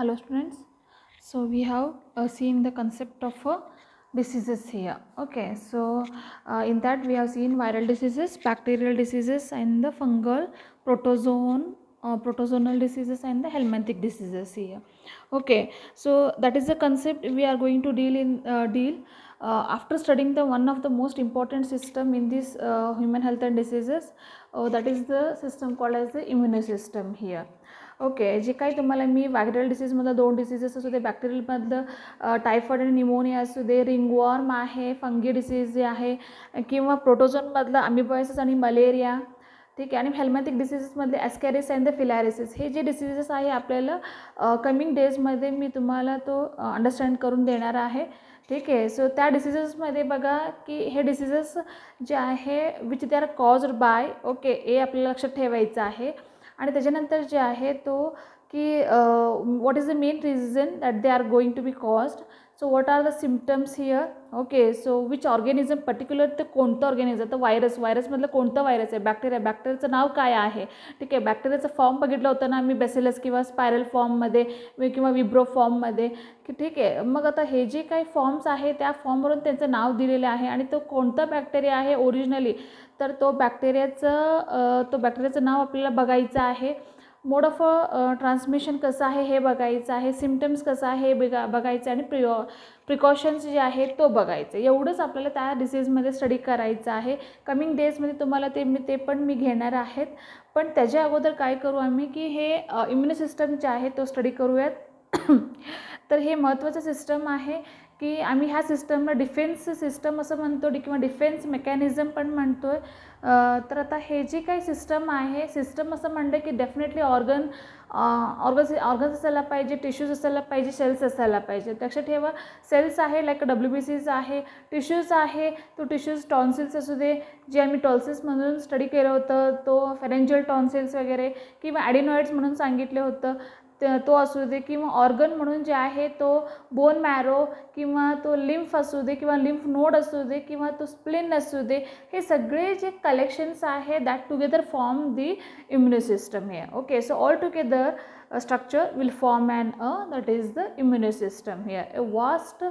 hello students so we have uh, seen the concept of uh, diseases here okay so uh, in that we have seen viral diseases bacterial diseases and the fungal protozoan uh, protozoal diseases and the helminthic diseases here okay so that is the concept we are going to deal in uh, deal after studying the one of the most important system in this human health and diseases that is the system called as the immune system here okay जे काही तुम्हाला मी viral डिसीजमधलं दोन diseases असू दे बॅक्टेरियलमधलं typhoid आणि pneumonia असू दे ringworm आहे fungi disease जे आहे किंवा प्रोटोझोनमधलं अमिबॉयसिस आणि मलेरिया ठीक आहे आणि हेल्मॅथिक डिसिजेसमधले ॲस्कॅरिस अँड द फिलॅरिसिस हे जे डिसिजेस आहे आपल्याला कमिंग डेजमध्ये मी तुम्हाला तो अंडरस्टँड करून देणार आहे ठीक आहे सो त्या डिसिजेसमध्ये बघा की हे डिसिजेस जे आहे which they are caused by okay हे आपल्याला लक्षात ठेवायचं आहे आणि त्याच्यानंतर जे आहे तो की what is the main reason that they are going to be caused so what are the symptoms here okay so which organism particular ते कोणतं ऑर्गॅनिझम तर व्हायरस व्हायरसमधलं कोणतं व्हायरस आहे बॅक्टेरिया बॅक्टेरियाचं नाव काय आहे ठीक आहे बॅक्टेरियाचं फॉर्म बघितलं होतं ना आम्ही बेसेलस किंवा स्पायरल फॉर्ममध्ये किंवा विब्रो फॉर्ममध्ये की ठीक आहे मग आता हे जे काही फॉर्म्स आहे त्या फॉर्मवरून त्यांचं नाव दिलेलं आहे आणि तो कोणता बॅक्टेरिया आहे ओरिजिनली तर तो बॅक्टेरियाचं तो बॅक्टेरियाचं नाव आपल्याला बघायचं आहे मोड ऑफ ट्रान्समिशन कसं आहे हे बघायचं आहे सिमटम्स कसं आहे बिगा बघायचं आणि प्रि प्रिकॉशन्स जे आहेत तो बघायचं एवढंच आपल्याला त्या डिसीजमध्ये स्टडी करायचं आहे कमिंग डेजमध्ये तुम्हाला ते मी ते पण मी घेणार आहेत पण त्याच्या अगोदर काय करू आम्ही की हे इम्युन सिस्टम जे आहे तो स्टडी करूयात तर हे महत्त्वाचं सिस्टम आहे की आम्ही ह्या सिस्टमला डिफेन्स सिस्टम असं म्हणतो किंवा डिफेन्स मेकॅनिझम पण म्हणतो आहे तर आता हे जे काही सिस्टम आहे सिस्टम असं म्हणलं की डेफिनेटली ऑर्गन ऑर्गन्स ऑर्गन्स असायला पाहिजे टिश्यूज असायला पाहिजे सेल्स असायला पाहिजे लक्षात ठेवा सेल्स आहे लाईक डब्ल्यू बी सीज आहे टिश्यूज आहे तो टिश्यूज टॉन्सिल्स असू दे जे आम्ही टॉन्सिल्स म्हणून स्टडी केलं होतं तो फेरेंजियल टॉन्सिल्स वगैरे किंवा ॲडिनॉइड्स म्हणून सांगितलं होतं तो असू दे किंवा ऑर्गन म्हणून जे आहे तो बोन मॅरो किंवा तो लिम्फ असू दे किंवा लिम्फ नोड असू दे किंवा तो स्प्लिन असू दे हे सगळे जे कलेक्शन्स आहे that together form the system हे okay so all together structure will form and a that is the system हे a vast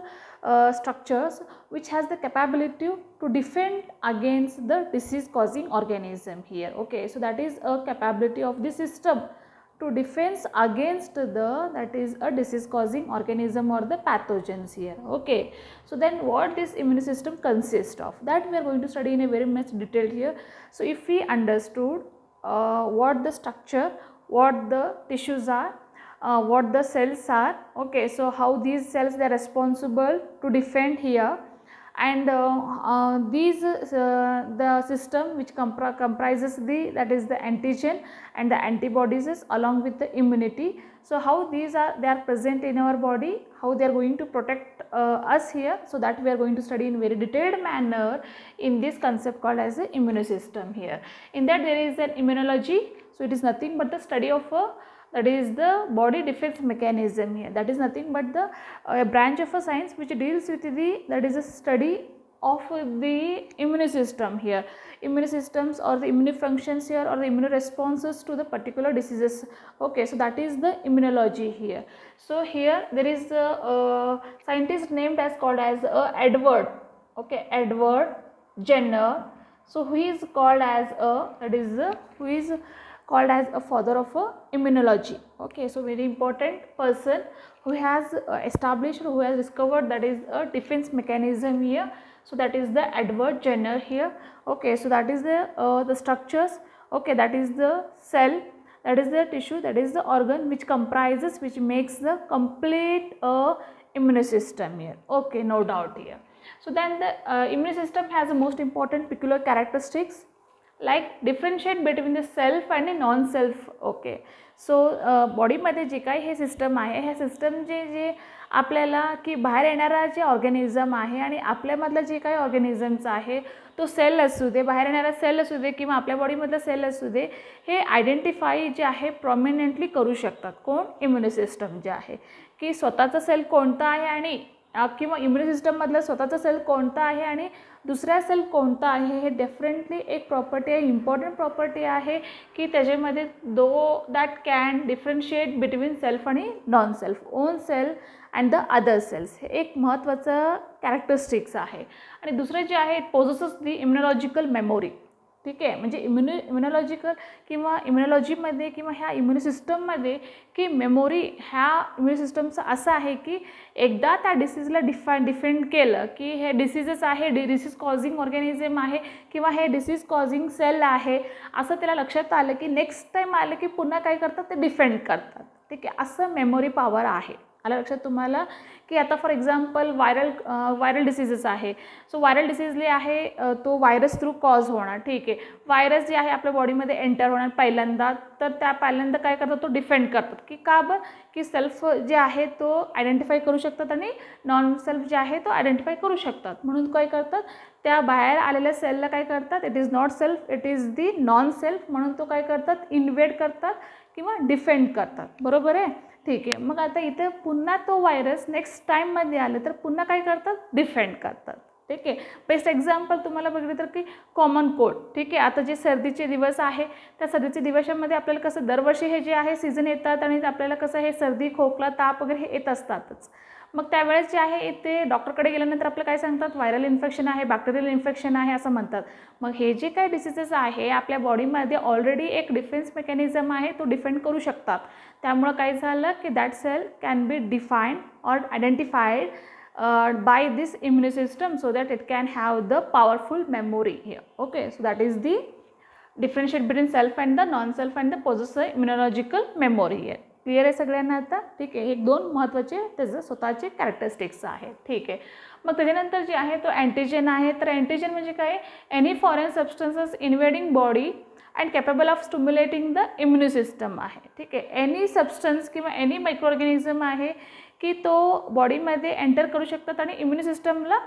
structures which has the capability to defend against the disease causing organism here okay so that is a capability of the system to defense against the that is a disease causing organism or the pathogens here okay so then what this immune system consists of that we are going to study in a very much detail here so if we understood uh, what the structure what the tissues are uh, what the cells are okay so how these cells they are responsible to defend here and uh, uh, these uh, the system which comprises the that is the antigen and the antibodies is along with the immunity. So how these are they are present in our body, how they are going to protect us here so that we are going to study in very detailed manner in this concept called as the immune system here. In that there is an immunology so it is nothing but the study of a that is the body defense mechanism here that is nothing but the uh, branch of a science which deals with the that is a study of the immune system here immune systems or the immune functions here or the immune responses to the particular diseases okay so that is the immunology here so here there is a, a scientist named as called as a uh, edward okay edward jenner so who is called as a that is a, uh, who is called as a father of a immunology okay so very important person who has uh, established who has discovered that is a defense mechanism here so that is the Edward Jenner here okay so that is the uh, the structures okay that is the cell that is the tissue that is the organ which comprises which makes the complete uh, immune system here okay no doubt here so then the uh, immune system has the most important peculiar characteristics like differentiate between the self and non self okay so बॉडीमध्ये जे काही हे system आहे हे system जे जे आपल्याला की बाहेर येणारा जे ऑर्गॅनिझम आहे आणि आपल्यामधलं जे काही ऑर्गनिझमचा आहे तो सेल असू दे बाहेर येणारा सेल असू दे किंवा आपल्या बॉडीमधला सेल असू दे हे आयडेंटिफाई जे आहे प्रॉमिनंटली करू शकतात कोण इम्युनो सिस्टम जे आहे की स्वतःचा सेल कोणतं आहे आणि किंवा इम्युन सिस्टममधला स्वतःचा सेल कोणता आहे आणि दुसरा सेल कोणता आहे हे डेफिनेटली एक प्रॉपर्टी आहे इम्पॉर्टंट प्रॉपर्टी आहे की त्याच्यामध्ये दो that can differentiate between self आणि non self own cell and the other cells हे एक महत्त्वाचं कॅरेक्टरिस्टिक्स आहे आणि दुसरं जे आहे it possesses the immunological memory ठीक आहे म्हणजे इम्युनि इम्युनॉलॉजिकल किंवा इम्युनॉलॉजीमध्ये किंवा ह्या इम्युन सिस्टममध्ये की मेमोरी ह्या इम्युन सिस्टमचं असं आहे की एकदा त्या डिसीजला डिफा डिफेंड केलं की हे डिसीजेस आहे डि डिसीज कॉझिंग ऑर्गॅनिझम आहे किंवा हे डिसीज कॉझिंग सेल आहे असं त्याला लक्षात आलं की नेक्स्ट टाईम आलं की पुन्हा काय करतात ते डिफेंड करतात ठीक आहे असं मेमोरी पॉवर आहे आलं लक्षात तुम्हाला की आता for example viral viral diseases आहे सो व्हायरल डिसीज जे आहे तो व्हायरस थ्रू कॉज होणार ठीक आहे व्हायरस जे आहे आपल्या बॉडीमध्ये एंटर होणार पहिल्यांदा तर त्या पहिल्यांदा काय करतात तो डिफेंड करतात की का बरं की सेल्फ जे आहे तो आयडेंटिफाय करू शकतात आणि नॉन सेल्फ जे आहे तो आयडेंटिफाय करू शकतात म्हणून काय करतात त्या बाहेर आलेल्या सेलला काय करतात it is not self it is the non self म्हणून तो काय करतात इन्वेड करतात किंवा डिफेंड करतात बरोबर आहे ठीक आहे मग आता इथे पुन्हा तो व्हायरस नेक्स्ट टाईममध्ये आलं तर पुन्हा काय करतात डिफेंड करतात ठीक आहे बेस्ट एक्झाम्पल तुम्हाला बघितलं तर की कॉमन कोड ठीक आहे आता जे सर्दीचे दिवस आहे त्या सर्दीच्या दिवसामध्ये आपल्याला कसं दरवर्षी हे जे आहे सीझन येतात आणि आपल्याला कसं हे सर्दी खोकला ताप वगैरे हे येत असतातच मग त्यावेळेस जे आहे इथे डॉक्टरकडे गेल्यानंतर आपलं काय सांगतात व्हायरल इन्फेक्शन आहे बॅक्टेरियल इन्फेक्शन आहे असं म्हणतात मग हे जे काही डिसिजेस आहे आपल्या बॉडीमध्ये ऑलरेडी एक डिफेन्स मेकॅनिझम आहे तो डिफेंड करू शकतात त्यामुळं काय झालं की that cell can be define or identified by this immune system so that it can have the powerful memory here okay so that is the differentiate between self and the non self and the possessor immunological memory आहे clear आहे सगळ्यांना आता ठीक आहे एक दोन महत्त्वाचे त्याचं स्वतःचे कॅरेक्टरिस्टिक्स आहे, ठीक आहे मग त्याच्यानंतर जे आहे तो अँटीजेन आहे तर अँटीजेन म्हणजे काय any foreign substances invading body and capable of stimulating the immune system आहे ठीक आहे एनी सबस्टन्स किंवा एनी मायक्रोऑर्गॅनिझम आहे की तो बॉडीमध्ये एंटर करू शकतात आणि इम्युन सिस्टमला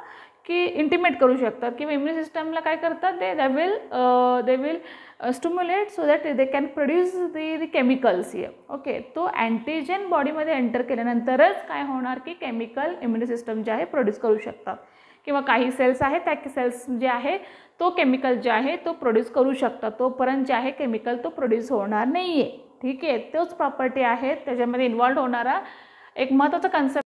की इंटिमेट करू शकतात किंवा इम्युन सिस्टमला काय करतात they they will they will stimulate so that they can produce the the chemicals yeah okay तो अँटीजेन बॉडीमध्ये एंटर केल्यानंतरच काय होणार की केमिकल इम्युन सिस्टम जे आहे प्रोड्यूस करू शकतात किंवा काही सेल्स आहेत त्या सेल्स जे आहे तो केमिकल जे आहे तो प्रोड्यूस करू शकतात तोपर्यंत जे आहे केमिकल तो प्रोड्यूस होणार नाही आहे ठीक आहे तोच प्रॉपर्टी आहे त्याच्यामध्ये इन्वॉल्ड होणारा एक महत्त्वाचा कन्सेप्ट